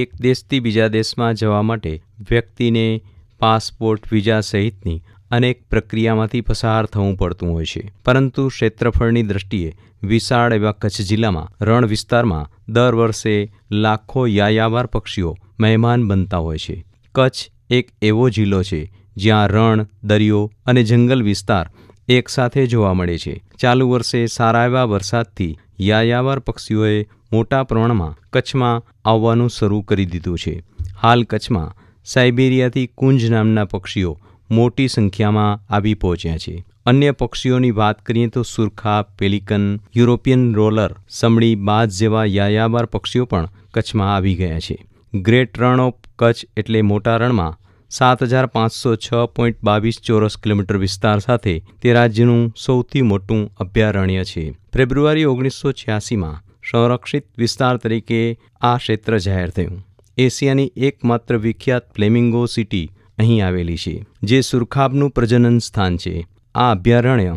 એક દેશથી બીજા દેશમાં જવા માટે વ્યક્તિને પાસપોર્ટ વિઝા સહિતની અનેક પ્રક્રિયામાંથી પસાર થવું પડતું હોય છે પરંતુ ક્ષેત્રફળની દ્રષ્ટિએ વિશાળ એવા કચ્છ જિલ્લામાં રણ વિસ્તારમાં દર વર્ષે લાખો યાયાવાર પક્ષીઓ મહેમાન બનતા હોય છે કચ્છ એક એવો જિલ્લો છે જ્યાં રણ દરિયો અને જંગલ વિસ્તાર એકસાથે જોવા મળે છે ચાલુ વર્ષે સારા એવા વરસાદથી યાયાવાર પક્ષીઓએ મોટા પ્રમાણમાં કચ્છમાં આવવાનું શરૂ કરી દીધું છે હાલ કચ્છમાં સાઇબેરિયાથી કુંજ નામના પક્ષીઓ મોટી સંખ્યામાં આવી પહોંચ્યા છે અન્ય પક્ષીઓની વાત કરીએ તો સુરખા પેલિકન યુરોપિયન રોલર સમળી બાજ જેવા યાયાબર પક્ષીઓ પણ કચ્છમાં આવી ગયા છે ગ્રેટ રણ ઓફ કચ્છ એટલે મોટા રણમાં સાત હજાર પાંચસો છ પોઈન્ટ બાવીસ ચોરસ કિલોમીટર વિસ્તાર સાથે તે રાજ્યનું સૌથી મોટું અભયારણ્ય છે ફેબ્રુઆરી ઓગણીસો છ્યાસીમાં સંરક્ષિત વિસ્તાર તરીકે આ ક્ષેત્ર જાહેર થયું એશિયાની એકમાત્ર વિખ્યાત ફ્લેમિંગો સિટી અહીં આવેલી છે જે સુરખાબનું પ્રજનન સ્થાન છે આ અભયારણ્ય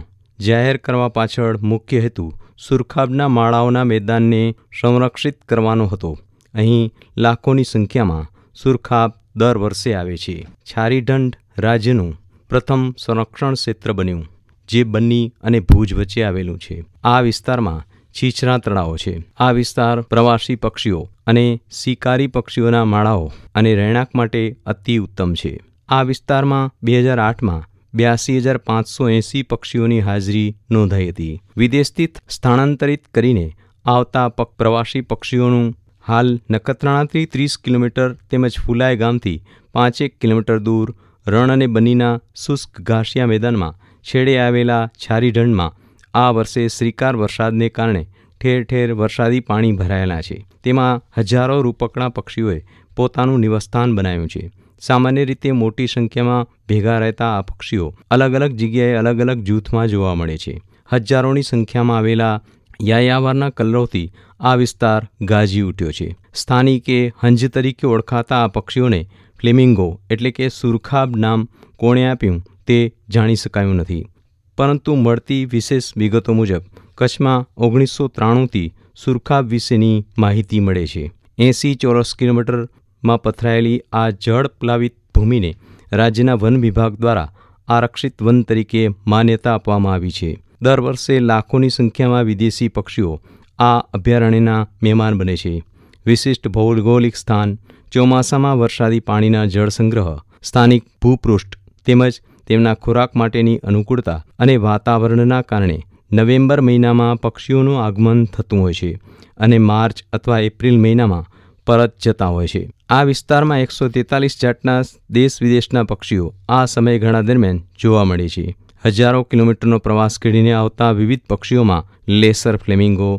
જાહેર કરવા પાછળ મુખ્ય હેતુ સુરખાબના માળાઓના મેદાનને સંરક્ષિત કરવાનો હતો અહીં લાખોની સંખ્યામાં સુરખાબ દર વર્ષે આવે છે છારીઢંડ રાજ્યનું પ્રથમ સંરક્ષણ ક્ષેત્ર બન્યું જે બન્ની અને ભુજ વચ્ચે આવેલું છે આ વિસ્તારમાં છીછરા તળાવો છે આ વિસ્તાર પ્રવાસી પક્ષીઓ અને શિકારી પક્ષીઓના માળાઓ અને રહેણાંક માટે અતિ ઉત્તમ છે આ વિસ્તારમાં બે હજાર આઠમાં બ્યાસી હજાર પાંચસો એંસી પક્ષીઓની હાજરી નોંધાઈ હતી વિદેશથી સ્થાનાંતરિત કરીને આવતા પ્રવાસી પક્ષીઓનું હાલ નખત્રાણાથી ત્રીસ કિલોમીટર તેમજ ફુલાય ગામથી પાંચેક કિલોમીટર દૂર રણ અને બનીના શુષ્ક ઘાસિયા મેદાનમાં છેડે આવેલા છારીઢંઢમાં આ વર્ષે શ્રીકાર વરસાદને કારણે ઠેર ઠેર વરસાદી પાણી ભરાયેલા છે તેમાં હજારો રૂપકણા પક્ષીઓએ પોતાનું નિવાસસ્થાન બનાવ્યું છે સામાન્ય રીતે મોટી સંખ્યામાં ભેગા રહેતા આ પક્ષીઓ અલગ અલગ જગ્યાએ અલગ અલગ જૂથમાં જોવા મળે છે હજારોની સંખ્યામાં આવેલા યાયાવારના કલરોથી આ વિસ્તાર ગાજી ઉઠ્યો છે સ્થાનિકે હંજ તરીકે ઓળખાતા આ પક્ષીઓને ફ્લેમિંગો એટલે કે સુરખાબ નામ કોણે આપ્યું તે જાણી શકાયું નથી પરંતુ મળતી વિશેષ વિગતો મુજબ કચ્છમાં ઓગણીસો ત્રાણુંથી સુરખાબ વિશેની માહિતી મળે છે એંસી ચોરસ કિલોમીટરમાં પથરાયેલી આ જળ પ્લાવિત ભૂમિને રાજ્યના વન વિભાગ દ્વારા આરક્ષિત વન તરીકે માન્યતા આપવામાં આવી છે દર વર્ષે લાખોની સંખ્યામાં વિદેશી પક્ષીઓ આ અભયારણ્યના મહેમાન બને છે વિશિષ્ટ ભૌગોલિક સ્થાન ચોમાસામાં વરસાદી પાણીના જળ સંગ્રહ સ્થાનિક ભૂપૃષ્ઠ તેમજ તેમના ખોરાક માટેની અનુકૂળતા અને વાતાવરણના કારણે નવેમ્બર મહિનામાં પક્ષીઓનું આગમન થતું હોય છે અને માર્ચ અથવા એપ્રિલ મહિનામાં પરત જતા હોય છે આ વિસ્તારમાં એકસો તેતાલીસ જાતના દેશ વિદેશના પક્ષીઓ આ સમયગાળા દરમિયાન જોવા મળે છે હજારો કિલોમીટરનો પ્રવાસ કરીને આવતા વિવિધ પક્ષીઓમાં lesser flamingo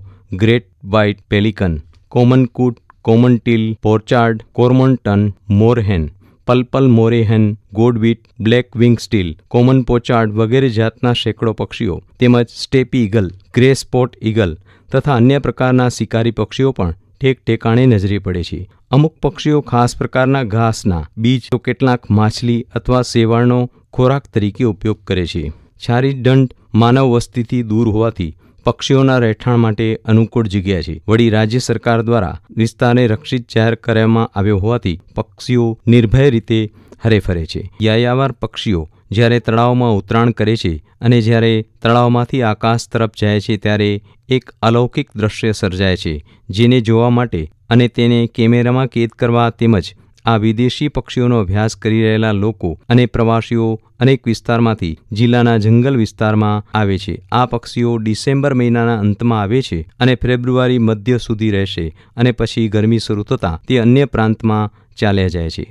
great white pelican common coot common teal pochard cormorant moorhen purple moorhen godwit black wing stilt common pochard વગેરે જાતના સેંકડો પક્ષીઓ તેમજ steppe eagle grey spot eagle તથા અન્ય પ્રકારના શિકારી પક્ષીઓ પણ ઠેક ઠેકાણે નજરે પડે છે અમુક પક્ષીઓ ખાસ પ્રકારના ઘાસના બીજ તો કેટલાક માછલી અથવા સેવાળનો ખોરાક તરીકે ઉપયોગ કરે છે છારી માનવ વસ્તીથી દૂર હોવાથી પક્ષીઓના રહેઠાણ માટે અનુકૂળ જગ્યા છે વળી રાજ્ય સરકાર દ્વારા વિસ્તારને રક્ષિત જાહેર કરવામાં આવ્યો હોવાથી પક્ષીઓ નિર્ભય રીતે હરેફરે છે યાયાવાર પક્ષીઓ જ્યારે તળાવમાં ઉતરાણ કરે છે અને જ્યારે તળાવમાંથી આકાશ તરફ જાય છે ત્યારે એક અલૌકિક દ્રશ્ય સર્જાય છે જેને જોવા માટે અને તેને કેમેરામાં કેદ કરવા તેમજ આ વિદેશી પક્ષીઓનો અભ્યાસ કરી રહેલા લોકો અને પ્રવાસીઓ અનેક વિસ્તારમાંથી જિલ્લાના જંગલ વિસ્તારમાં આવે છે આ પક્ષીઓ ડિસેમ્બર મહિનાના અંતમાં આવે છે અને ફેબ્રુઆરી મધ્ય સુધી રહેશે અને પછી ગરમી શરૂ થતાં તે અન્ય પ્રાંતમાં ચાલ્યા જાય છે